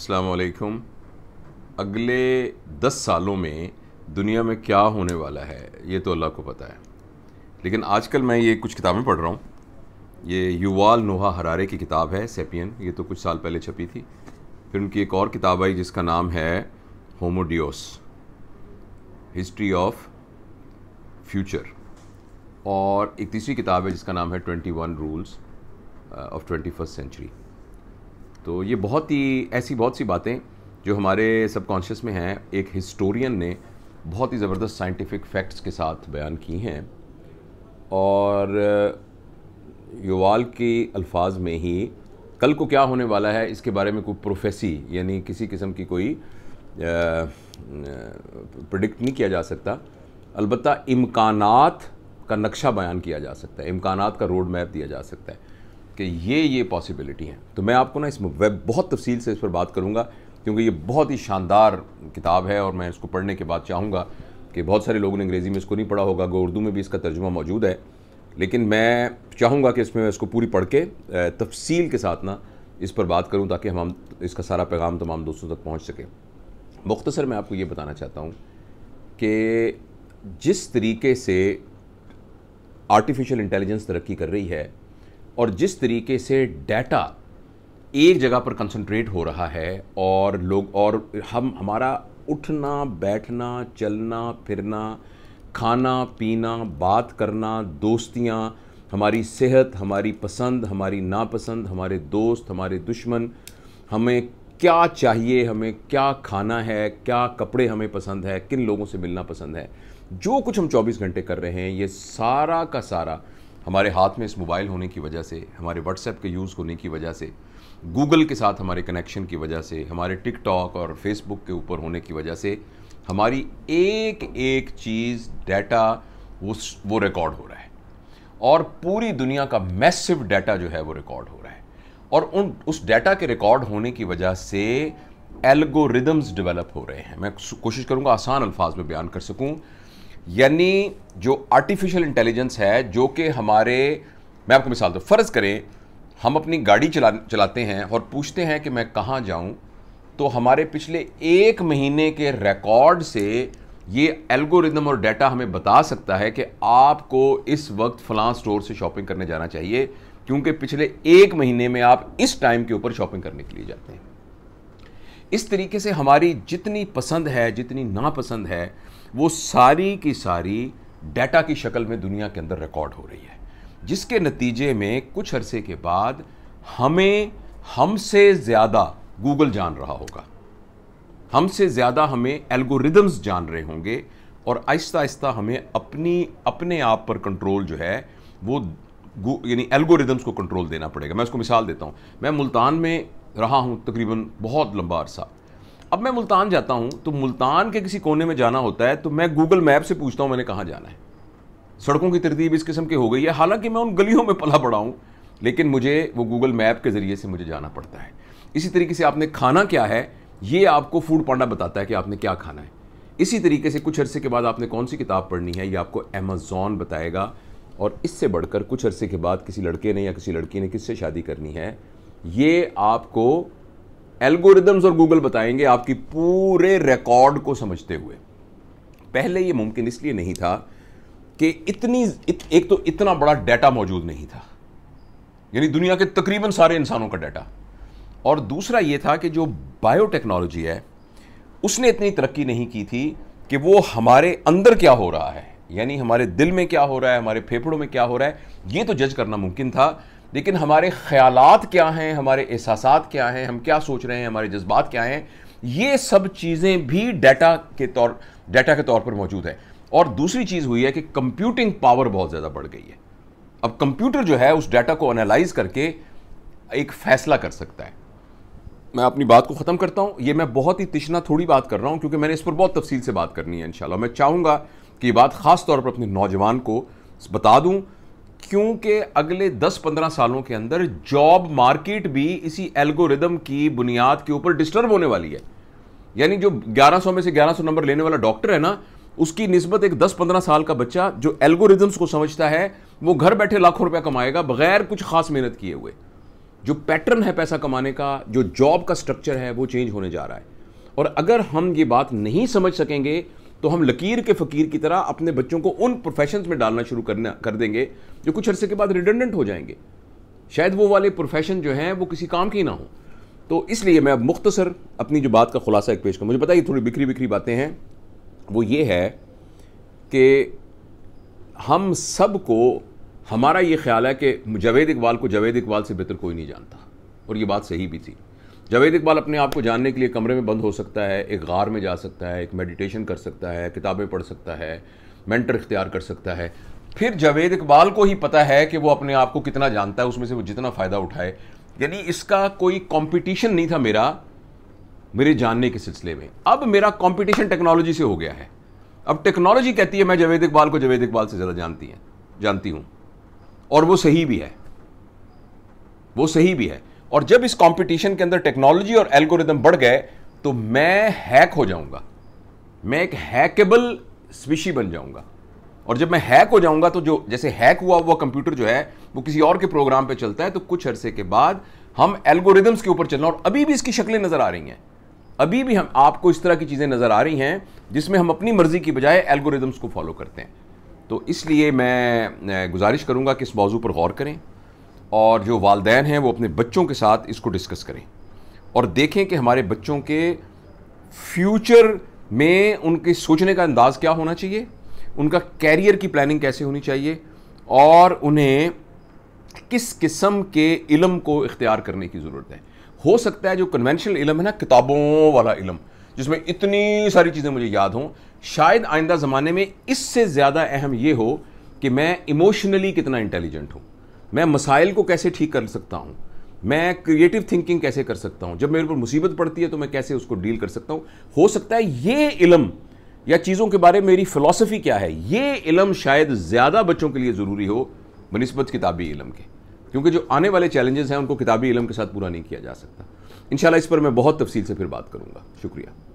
असलकुम अगले दस सालों में दुनिया में क्या होने वाला है ये तो अल्लाह को पता है लेकिन आजकल मैं ये कुछ किताबें पढ़ रहा हूँ ये युवाल नोहा हरारे की किताब है सेपियन ये तो कुछ साल पहले छपी थी फिर उनकी एक और किताब आई जिसका नाम है होमोडियोस हिस्ट्री ऑफ फ्यूचर और एक तीसरी किताब है जिसका नाम है twenty one rules of twenty first century तो ये बहुत ही ऐसी बहुत सी बातें जो हमारे सबकॉन्शियस में हैं एक हिस्टोरियन ने बहुत ही ज़बरदस्त साइंटिफिक फैक्ट्स के साथ बयान की हैं और युवाल के अल्फाज में ही कल को क्या होने वाला है इसके बारे में कोई प्रोफेसी यानी किसी किस्म की कोई प्रडिक्ट नहीं किया जा सकता अलबत् इम्कानात का नक्शा बयान किया जा सकता है इम्कानात का रोड मैप दिया जा सकता है कि ये ये पॉसिबिलिटी हैं तो मैं आपको ना इस वेब बहुत तफसील से इस पर बात करूँगा क्योंकि ये बहुत ही शानदार किताब है और मैं इसको पढ़ने के बाद चाहूँगा कि बहुत सारे लोगों ने अंग्रेज़ी में इसको नहीं पढ़ा होगा गो उर्दू में भी इसका तर्जुमा मौजूद है लेकिन मैं चाहूँगा कि इसमें मैं इसको पूरी पढ़ के तफसील के साथ ना इस पर बात करूँ ताकि हम इसका सारा पैगाम तमाम दोस्तों तक पहुँच सके मुख्तसर मैं आपको ये बताना चाहता हूँ कि जिस तरीके से आर्टिफिशियल इंटेलिजेंस तरक्की कर रही है और जिस तरीके से डाटा एक जगह पर कंसंट्रेट हो रहा है और लोग और हम हमारा उठना बैठना चलना फिरना खाना पीना बात करना दोस्तियाँ हमारी सेहत हमारी पसंद हमारी नापसंद हमारे दोस्त हमारे दुश्मन हमें क्या चाहिए हमें क्या खाना है क्या कपड़े हमें पसंद है किन लोगों से मिलना पसंद है जो कुछ हम 24 घंटे कर रहे हैं ये सारा का सारा हमारे हाथ में इस मोबाइल होने की वजह से हमारे व्हाट्सएप के यूज़ होने की वजह से गूगल के साथ हमारे कनेक्शन की वजह से हमारे टिकटॉक और फेसबुक के ऊपर होने की वजह से हमारी एक एक चीज़ डाटा वो वो रिकॉर्ड हो रहा है और पूरी दुनिया का मैसिव डाटा जो है वो रिकॉर्ड हो रहा है और उन उस डाटा के रिकॉर्ड होने की वजह से एल्गोरिदम्स डेवलप हो रहे हैं मैं कोशिश करूँगा आसान अल्फाज में बयान कर सकूँ यानी जो आर्टिफिशियल इंटेलिजेंस है जो कि हमारे मैं आपको मिसाल दूँ फ़र्ज़ करें हम अपनी गाड़ी चला चलाते हैं और पूछते हैं कि मैं कहाँ जाऊँ तो हमारे पिछले एक महीने के रिकॉर्ड से ये एल्गोरिदम और डाटा हमें बता सकता है कि आपको इस वक्त फलां स्टोर से शॉपिंग करने जाना चाहिए क्योंकि पिछले एक महीने में आप इस टाइम के ऊपर शॉपिंग करने के लिए जाते हैं इस तरीके से हमारी जितनी पसंद है जितनी नापसंद है वो सारी की सारी डाटा की शक्ल में दुनिया के अंदर रिकॉर्ड हो रही है जिसके नतीजे में कुछ अरसे के बाद हमें हमसे ज़्यादा गूगल जान रहा होगा हमसे ज़्यादा हमें एल्गोरिदम्स जान रहे होंगे और आहिस्ता आहिस्ता हमें अपनी अपने आप पर कंट्रोल जो है वो यानी एल्गोरिदम्स को कंट्रोल देना पड़ेगा मैं उसको मिसाल देता हूँ मैं मुल्तान में रहा हूँ तकरीबन बहुत लंबा अरसा अब मैं मुल्तान जाता हूँ तो मुल्तान के किसी कोने में जाना होता है तो मैं गूगल मैप से पूछता हूँ मैंने कहाँ जाना है सड़कों की तरतीब इस किस्म की हो गई है हालांकि मैं उन गलियों में पला पड़ा हूँ लेकिन मुझे वो गूगल मैप के ज़रिए से मुझे जाना पड़ता है इसी तरीके से आपने खाना क्या है ये आपको फूड पांडा बताता है कि आपने क्या खाना है इसी तरीके से कुछ अरसे के बाद आपने कौन सी किताब पढ़नी है ये आपको अमेज़ोन बताएगा और इससे बढ़कर कुछ अरसे के बाद किसी लड़के ने या किसी लड़की ने किससे शादी करनी है ये आपको एल्गोरिदम्स और गूगल बताएंगे आपकी पूरे रिकॉर्ड को समझते हुए पहले ये मुमकिन इसलिए नहीं था कि इतनी इत, एक तो इतना बड़ा डाटा मौजूद नहीं था यानी दुनिया के तकरीबन सारे इंसानों का डाटा और दूसरा ये था कि जो बायोटेक्नोलॉजी है उसने इतनी तरक्की नहीं की थी कि वो हमारे अंदर क्या हो रहा है यानी हमारे दिल में क्या हो रहा है हमारे फेफड़ों में क्या हो रहा है ये तो जज करना मुमकिन था लेकिन हमारे ख्याल क्या हैं हमारे एहसास क्या हैं हम क्या सोच रहे हैं हमारे जज्बात क्या हैं ये सब चीज़ें भी डाटा के तौर डाटा के तौर पर मौजूद है और दूसरी चीज़ हुई है कि कंप्यूटिंग पावर बहुत ज़्यादा बढ़ गई है अब कंप्यूटर जो है उस डाटा को एनालाइज करके एक फैसला कर सकता है मैं अपनी बात को ख़त्म करता हूँ ये मैं बहुत ही तिशना थोड़ी बात कर रहा हूँ क्योंकि मैंने इस पर बहुत तफसील से बात करनी है इन मैं चाहूँगा कि ये बात ख़ास तौर पर अपने नौजवान को बता दूँ क्योंकि अगले 10-15 सालों के अंदर जॉब मार्केट भी इसी एल्गोरिदम की बुनियाद के ऊपर डिस्टर्ब होने वाली है यानी जो 1100 में से 1100 नंबर लेने वाला डॉक्टर है ना उसकी नस्बत एक 10-15 साल का बच्चा जो एल्गोरिदम्स को समझता है वो घर बैठे लाखों रुपया कमाएगा बगैर कुछ खास मेहनत किए हुए जो पैटर्न है पैसा कमाने का जो जॉब का स्ट्रक्चर है वो चेंज होने जा रहा है और अगर हम ये बात नहीं समझ सकेंगे तो हम लकीर के फ़कीर की तरह अपने बच्चों को उन प्रोफेशंस में डालना शुरू करना कर देंगे जो कुछ अरसे के बाद रिडेंडेंट हो जाएंगे शायद वो वाले प्रोफेशन जो हैं वो किसी काम की ना हो तो इसलिए मैं अब मुख्तसर अपनी जो बात का खुलासा एक पेश करूँ मुझे पता है ये थोड़ी बिखरी बिखरी बातें हैं वो ये है कि हम सब को हमारा ये ख्याल है कि जावेद इकबाल को जावेद इकबाल से बेहतर कोई नहीं जानता और ये बात सही भी थी जावेद इकबाल अपने आप को जानने के लिए कमरे में बंद हो सकता है एक गार में जा सकता है एक मेडिटेशन कर सकता है किताबें पढ़ सकता है मेंटर इख्तियार कर सकता है फिर जावेद इकबाल को ही पता है कि वो अपने आप को कितना जानता है उसमें से वो जितना फ़ायदा उठाए यानी इसका कोई कंपटीशन नहीं था मेरा मेरे जानने के सिलसिले में अब मेरा कंपटीशन टेक्नोलॉजी से हो गया है अब टेक्नोलॉजी कहती है मैं जावेद इकबाल को जावेद इकबाल से ज़्यादा जानती हैं जानती हूँ और वो सही भी है वो सही भी है और जब इस कंपटीशन के अंदर टेक्नोलॉजी और एल्गोरिदम बढ़ गए तो मैं हैक हो जाऊंगा मैं एक हैकेबल स्विशी बन जाऊंगा और जब मैं हैक हो जाऊंगा तो जो जैसे हैक हुआ हुआ कंप्यूटर जो है वो किसी और के प्रोग्राम पे चलता है तो कुछ अरसे के बाद हम एल्गोरिदम्स के ऊपर चलना और अभी भी इसकी शक्लें नजर आ रही हैं अभी भी हम आपको इस तरह की चीज़ें नज़र आ रही हैं जिसमें हम अपनी मर्ज़ी की बजाय एल्गोरिदम्स को फॉलो करते हैं तो इसलिए मैं गुजारिश करूंगा कि इस मौजू पर गौर करें और जो वालदेन हैं वो अपने बच्चों के साथ इसको डिस्कस करें और देखें कि हमारे बच्चों के फ्यूचर में उनके सोचने का अंदाज़ क्या होना चाहिए उनका कैरियर की प्लानिंग कैसे होनी चाहिए और उन्हें किस किस्म के इलम को इख्तियार करने की ज़रूरत है हो सकता है जो कन्वेंशनल इलम है ना किताबों वाला इलम जिसमें इतनी सारी चीज़ें मुझे याद हों शायद आइंदा ज़माने में इससे ज़्यादा अहम ये हो कि मैं इमोशनली कितना इंटेलिजेंट हूँ मैं मसाइल को कैसे ठीक कर सकता हूँ मैं क्रिएटिव थिंकिंग कैसे कर सकता हूँ जब मेरे ऊपर मुसीबत पड़ती है तो मैं कैसे उसको डील कर सकता हूँ हो सकता है ये इलम या चीज़ों के बारे में मेरी फ़िलासफ़ी क्या है ये इलम शायद ज़्यादा बच्चों के लिए ज़रूरी हो बनस्बत किताबी इलम के क्योंकि जो आने वाले चैलेंजेस हैं उनको किताबी इलम के साथ पूरा नहीं किया जा सकता इन इस पर मैं बहुत तफसील से फिर बात करूँगा शुक्रिया